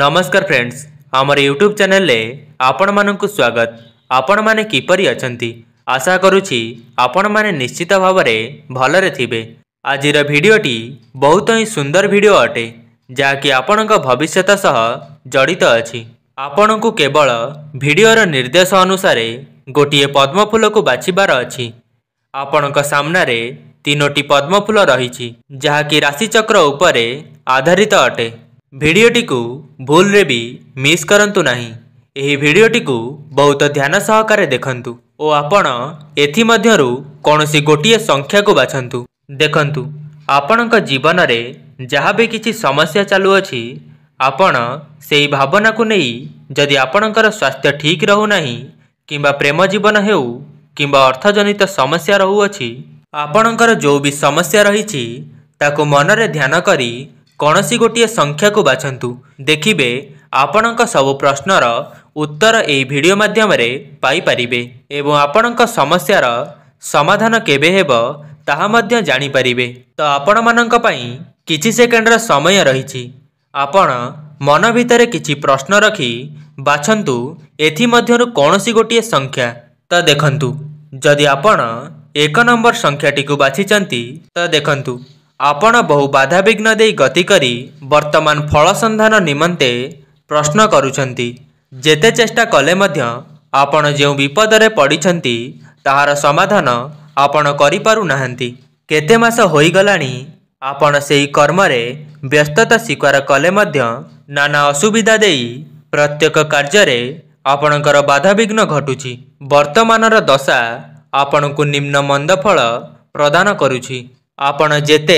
ନମସ୍କାର ଫ୍ରେଣ୍ଡସ୍ ଆମର ୟୁଟ୍ୟୁବ୍ ଚ୍ୟାନେଲରେ ଆପଣମାନଙ୍କୁ ସ୍ୱାଗତ ଆପଣମାନେ କିପରି ଅଛନ୍ତି ଆଶା କରୁଛି ଆପଣମାନେ ନିଶ୍ଚିତ ଭାବରେ ଭଲରେ ଥିବେ ଆଜିର ଭିଡ଼ିଓଟି ବହୁତ ହିଁ ସୁନ୍ଦର ଭିଡ଼ିଓ ଅଟେ ଯାହାକି ଆପଣଙ୍କ ଭବିଷ୍ୟତ ସହ ଜଡ଼ିତ ଅଛି ଆପଣଙ୍କୁ କେବଳ ଭିଡ଼ିଓର ନିର୍ଦ୍ଦେଶ ଅନୁସାରେ ଗୋଟିଏ ପଦ୍ମଫୁଲକୁ ବାଛିବାର ଅଛି ଆପଣଙ୍କ ସାମ୍ନାରେ ତିନୋଟି ପଦ୍ମଫୁଲ ରହିଛି ଯାହାକି ରାଶିଚକ୍ର ଉପରେ ଆଧାରିତ ଅଟେ ଭିଡ଼ିଓଟିକୁ ଭୁଲରେ ବି ମିସ୍ କରନ୍ତୁ ନାହିଁ ଏହି ଭିଡ଼ିଓଟିକୁ ବହୁତ ଧ୍ୟାନ ସହକାରେ ଦେଖନ୍ତୁ ଓ ଆପଣ ଏଥିମଧ୍ୟରୁ କୌଣସି ଗୋଟିଏ ସଂଖ୍ୟାକୁ ବାଛନ୍ତୁ ଦେଖନ୍ତୁ ଆପଣଙ୍କ ଜୀବନରେ ଯାହା ବି କିଛି ସମସ୍ୟା ଚାଲୁଅଛି ଆପଣ ସେହି ଭାବନାକୁ ନେଇ ଯଦି ଆପଣଙ୍କର ସ୍ୱାସ୍ଥ୍ୟ ଠିକ୍ ରହୁନାହିଁ କିମ୍ବା ପ୍ରେମ ଜୀବନ ହେଉ କିମ୍ବା ଅର୍ଥଜନିତ ସମସ୍ୟା ରହୁଅଛି ଆପଣଙ୍କର ଯେଉଁ ବି ସମସ୍ୟା ରହିଛି ତାକୁ ମନରେ ଧ୍ୟାନ କରି କୌଣସି ଗୋଟିଏ ସଂଖ୍ୟାକୁ ବାଛନ୍ତୁ ଦେଖିବେ ଆପଣଙ୍କ ସବୁ ପ୍ରଶ୍ନର ଉତ୍ତର ଏହି ଭିଡ଼ିଓ ମାଧ୍ୟମରେ ପାଇପାରିବେ ଏବଂ ଆପଣଙ୍କ ସମସ୍ୟାର ସମାଧାନ କେବେ ହେବ ତାହା ମଧ୍ୟ ଜାଣିପାରିବେ ତ ଆପଣମାନଙ୍କ ପାଇଁ କିଛି ସେକେଣ୍ଡର ସମୟ ରହିଛି ଆପଣ ମନ ଭିତରେ କିଛି ପ୍ରଶ୍ନ ରଖି ବାଛନ୍ତୁ ଏଥିମଧ୍ୟରୁ କୌଣସି ଗୋଟିଏ ସଂଖ୍ୟା ତ ଦେଖନ୍ତୁ ଯଦି ଆପଣ ଏକ ନମ୍ବର ସଂଖ୍ୟାଟିକୁ ବାଛିଛନ୍ତି ତ ଦେଖନ୍ତୁ ଆପଣ ବହୁ ବାଧାବିଘ୍ନ ଦେଇ ଗତି କରି ବର୍ତ୍ତମାନ ଫଳ ସନ୍ଧାନ ନିମନ୍ତେ ପ୍ରଶ୍ନ କରୁଛନ୍ତି ଯେତେ ଚେଷ୍ଟା କଲେ ମଧ୍ୟ ଆପଣ ଯେଉଁ ବିପଦରେ ପଡ଼ିଛନ୍ତି ତାହାର ସମାଧାନ ଆପଣ କରିପାରୁନାହାନ୍ତି କେତେ ମାସ ହୋଇଗଲାଣି ଆପଣ ସେହି କର୍ମରେ ବ୍ୟସ୍ତତା ସ୍ୱୀକାର କଲେ ମଧ୍ୟ ନାନା ଅସୁବିଧା ଦେଇ ପ୍ରତ୍ୟେକ କାର୍ଯ୍ୟରେ ଆପଣଙ୍କର ବାଧାବିଘ୍ନ ଘଟୁଛି ବର୍ତ୍ତମାନର ଦଶା ଆପଣଙ୍କୁ ନିମ୍ନ ମନ୍ଦ ଫଳ ପ୍ରଦାନ କରୁଛି ଆପଣ ଯେତେ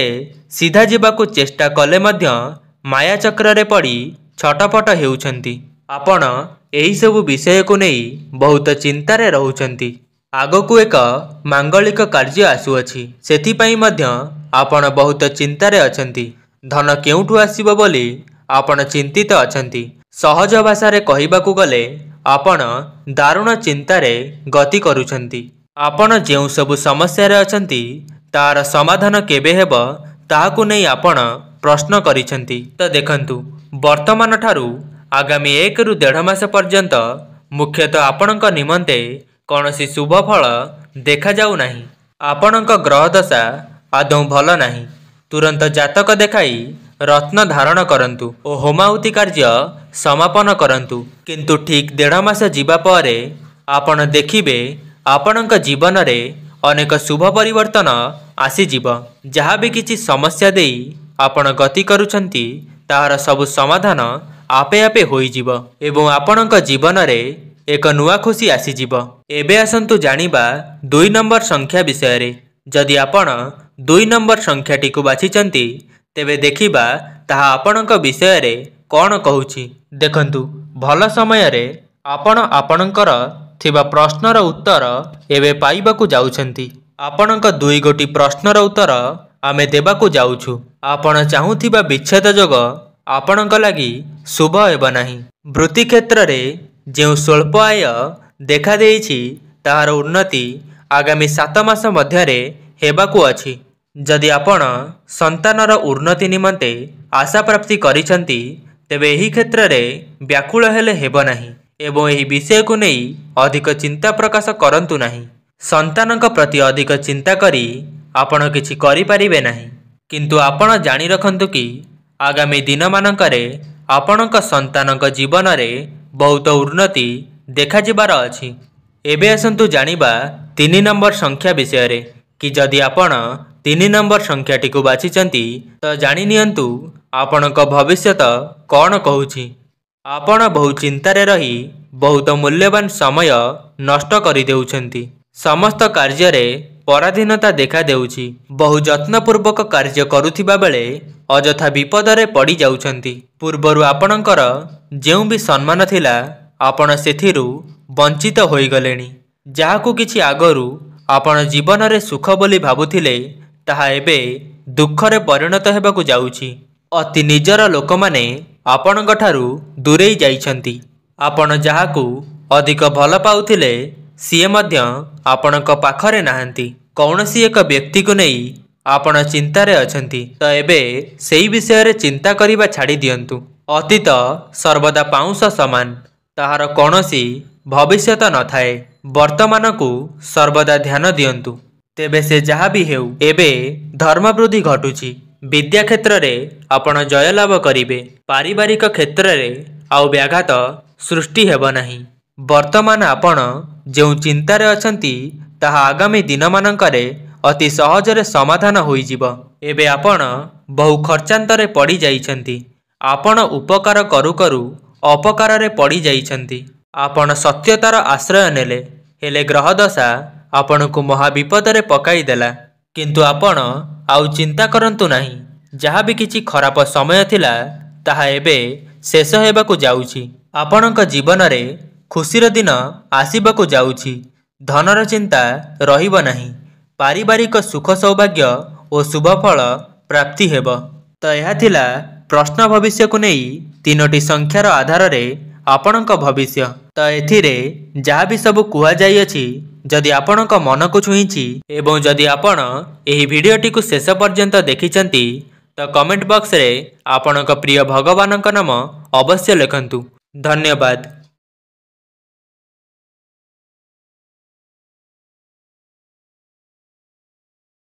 ସିଧା ଯିବାକୁ ଚେଷ୍ଟା କଲେ ମଧ୍ୟ ମାୟା ଚକ୍ରରେ ପଡ଼ି ଛଟପଟ ହେଉଛନ୍ତି ଆପଣ ଏହିସବୁ ବିଷୟକୁ ନେଇ ବହୁତ ଚିନ୍ତାରେ ରହୁଛନ୍ତି ଆଗକୁ ଏକ ମାଙ୍ଗଳିକ କାର୍ଯ୍ୟ ଆସୁଅଛି ସେଥିପାଇଁ ମଧ୍ୟ ଆପଣ ବହୁତ ଚିନ୍ତାରେ ଅଛନ୍ତି ଧନ କେଉଁଠୁ ଆସିବ ବୋଲି ଆପଣ ଚିନ୍ତିତ ଅଛନ୍ତି ସହଜ ଭାଷାରେ କହିବାକୁ ଗଲେ ଆପଣ ଦାରୁଣ ଚିନ୍ତାରେ ଗତି କରୁଛନ୍ତି ଆପଣ ଯେଉଁ ସବୁ ସମସ୍ୟାରେ ଅଛନ୍ତି ତାର ସମାଧାନ କେବେ ହେବ ତାହାକୁ ନେଇ ଆପଣ ପ୍ରଶ୍ନ କରିଛନ୍ତି ତ ଦେଖନ୍ତୁ ବର୍ତ୍ତମାନ ଠାରୁ ଆଗାମୀ ଏକରୁ ଦେଢ଼ ମାସ ପର୍ଯ୍ୟନ୍ତ ମୁଖ୍ୟତଃ ଆପଣଙ୍କ ନିମନ୍ତେ କୌଣସି ଶୁଭ ଫଳ ଦେଖାଯାଉନାହିଁ ଆପଣଙ୍କ ଗ୍ରହ ଦଶା ଆଦୌ ଭଲ ନାହିଁ ତୁରନ୍ତ ଜାତକ ଦେଖାଇ ରତ୍ନ ଧାରଣ କରନ୍ତୁ ଓ ହୋମାହୁତି କାର୍ଯ୍ୟ ସମାପନ କରନ୍ତୁ କିନ୍ତୁ ଠିକ୍ ଦେଢ଼ ମାସ ଯିବା ପରେ ଆପଣ ଦେଖିବେ ଆପଣଙ୍କ ଜୀବନରେ ଅନେକ ଶୁଭ ପରିବର୍ତ୍ତନ ଆସିଯିବ ଯାହା ବି କିଛି ସମସ୍ୟା ଦେଇ ଆପଣ ଗତି କରୁଛନ୍ତି ତାହାର ସବୁ ସମାଧାନ ଆପେ ଆପେ ହୋଇଯିବ ଏବଂ ଆପଣଙ୍କ ଜୀବନରେ ଏକ ନୂଆ ଖୁସି ଆସିଯିବ ଏବେ ଆସନ୍ତୁ ଜାଣିବା ଦୁଇ ନମ୍ବର ସଂଖ୍ୟା ବିଷୟରେ ଯଦି ଆପଣ ଦୁଇ ନମ୍ବର ସଂଖ୍ୟାଟିକୁ ବାଛିଛନ୍ତି ତେବେ ଦେଖିବା ତାହା ଆପଣଙ୍କ ବିଷୟରେ କ'ଣ କହୁଛି ଦେଖନ୍ତୁ ଭଲ ସମୟରେ ଆପଣ ଆପଣଙ୍କର प्रश्नर उत्तर एवं पाइबा जापण दुई गोटी प्रश्नर उत्तर आम देवा जाऊ चाहूबा विच्छेद जग आपण लगी शुभ होबना वृत्ति क्षेत्र में जो स्वल्प आय देखाई तहार उन्नति आगामी सतमास मध्य होदि आपण सतानर उन्नति निम्ते आशा प्राप्ति करे क्षेत्र में व्याकूल हेले हेबना ଏବଂ ଏହି ବିଷୟକୁ ନେଇ ଅଧିକ ଚିନ୍ତା ପ୍ରକାଶ କରନ୍ତୁ ନାହିଁ ସନ୍ତାନଙ୍କ ପ୍ରତି ଅଧିକ ଚିନ୍ତା କରି ଆପଣ କିଛି କରିପାରିବେ ନାହିଁ କିନ୍ତୁ ଆପଣ ଜାଣି ରଖନ୍ତୁ କି ଆଗାମୀ ଦିନମାନଙ୍କରେ ଆପଣଙ୍କ ସନ୍ତାନଙ୍କ ଜୀବନରେ ବହୁତ ଉନ୍ନତି ଦେଖାଯିବାର ଅଛି ଏବେ ଆସନ୍ତୁ ଜାଣିବା ତିନି ନମ୍ବର ସଂଖ୍ୟା ବିଷୟରେ କି ଯଦି ଆପଣ ତିନି ନମ୍ବର ସଂଖ୍ୟାଟିକୁ ବାଛିଛନ୍ତି ତ ଜାଣିନିଅନ୍ତୁ ଆପଣଙ୍କ ଭବିଷ୍ୟତ କ'ଣ କହୁଛି ଆପଣ ବହୁ ଚିନ୍ତାରେ ରହି ବହୁତ ମୂଲ୍ୟବାନ ସମୟ ନଷ୍ଟ କରିଦେଉଛନ୍ତି ସମସ୍ତ କାର୍ଯ୍ୟରେ ପରାଧୀନତା ଦେଖାଦେଉଛି ବହୁ ଯତ୍ନପୂର୍ବକ କାର୍ଯ୍ୟ କରୁଥିବା ବେଳେ ଅଯଥା ବିପଦରେ ପଡ଼ିଯାଉଛନ୍ତି ପୂର୍ବରୁ ଆପଣଙ୍କର ଯେଉଁ ବି ସମ୍ମାନ ଥିଲା ଆପଣ ସେଥିରୁ ବଞ୍ଚିତ ହୋଇଗଲେଣି ଯାହାକୁ କିଛି ଆଗରୁ ଆପଣ ଜୀବନରେ ସୁଖ ବୋଲି ଭାବୁଥିଲେ ତାହା ଏବେ ଦୁଃଖରେ ପରିଣତ ହେବାକୁ ଯାଉଛି ଅତି ନିଜର ଲୋକମାନେ ଆପଣଙ୍କ ଠାରୁ ଦୂରେଇ ଯାଇଛନ୍ତି ଆପଣ ଯାହାକୁ ଅଧିକ ଭଲ ପାଉଥିଲେ ସିଏ ମଧ୍ୟ ଆପଣଙ୍କ ପାଖରେ ନାହାନ୍ତି କୌଣସି ଏକ ବ୍ୟକ୍ତିକୁ ନେଇ ଆପଣ ଚିନ୍ତାରେ ଅଛନ୍ତି ତ ଏବେ ସେହି ବିଷୟରେ ଚିନ୍ତା କରିବା ଛାଡ଼ି ଦିଅନ୍ତୁ ଅତୀତ ସର୍ବଦା ପାଉଁଶ ସମାନ ତାହାର କୌଣସି ଭବିଷ୍ୟତ ନଥାଏ ବର୍ତ୍ତମାନକୁ ସର୍ବଦା ଧ୍ୟାନ ଦିଅନ୍ତୁ ତେବେ ସେ ଯାହା ବି ହେଉ ଏବେ ଧର୍ମବୃଦ୍ଧି ଘଟୁଛି ବିଦ୍ୟା କ୍ଷେତ୍ରରେ ଆପଣ ଜୟଲାଭ କରିବେ ପାରିବାରିକ କ୍ଷେତ୍ରରେ ଆଉ ବ୍ୟାଘାତ ସୃଷ୍ଟି ହେବ ନାହିଁ ବର୍ତ୍ତମାନ ଆପଣ ଯେଉଁ ଚିନ୍ତାରେ ଅଛନ୍ତି ତାହା ଆଗାମୀ ଦିନମାନଙ୍କରେ ଅତି ସହଜରେ ସମାଧାନ ହୋଇଯିବ ଏବେ ଆପଣ ବହୁ ଖର୍ଚ୍ଚାନ୍ତରେ ପଡ଼ିଯାଇଛନ୍ତି ଆପଣ ଉପକାର କରୁ କରୁ ଅପକାରରେ ପଡ଼ିଯାଇଛନ୍ତି ଆପଣ ସତ୍ୟତାର ଆଶ୍ରୟ ନେଲେ ହେଲେ ଗ୍ରହଦଶା ଆପଣଙ୍କୁ ମହାବିପଦରେ ପକାଇଦେଲା କିନ୍ତୁ ଆପଣ ଆଉ ଚିନ୍ତା କରନ୍ତୁ ନାହିଁ ଯାହା ବି କିଛି ଖରାପ ସମୟ ଥିଲା ତାହା ଏବେ ଶେଷ ହେବାକୁ ଯାଉଛି ଆପଣଙ୍କ ଜୀବନରେ ଖୁସିର ଦିନ ଆସିବାକୁ ଯାଉଛି ଧନର ଚିନ୍ତା ରହିବ ନାହିଁ ପାରିବାରିକ ସୁଖ ସୌଭାଗ୍ୟ ଓ ଶୁଭଫଳ ପ୍ରାପ୍ତି ହେବ ତ ଏହା ଥିଲା ପ୍ରଶ୍ନ ଭବିଷ୍ୟକୁ ନେଇ ତିନୋଟି ସଂଖ୍ୟାର ଆଧାରରେ ଆପଣଙ୍କ ଭବିଷ୍ୟ ତ ଏଥିରେ ଯାହା ବି ସବୁ କୁହାଯାଇଅଛି ଯଦି ଆପଣଙ୍କ ମନକୁ ଛୁଇଁଛି ଏବଂ ଯଦି ଆପଣ ଏହି ଭିଡ଼ିଓଟିକୁ ଶେଷ ପର୍ଯ୍ୟନ୍ତ ଦେଖିଛନ୍ତି ତ କମେଣ୍ଟ ବକ୍ସରେ ଆପଣଙ୍କ ପ୍ରିୟ ଭଗବାନଙ୍କ ନାମ ଅବଶ୍ୟ ଲେଖନ୍ତୁ धन्यवाद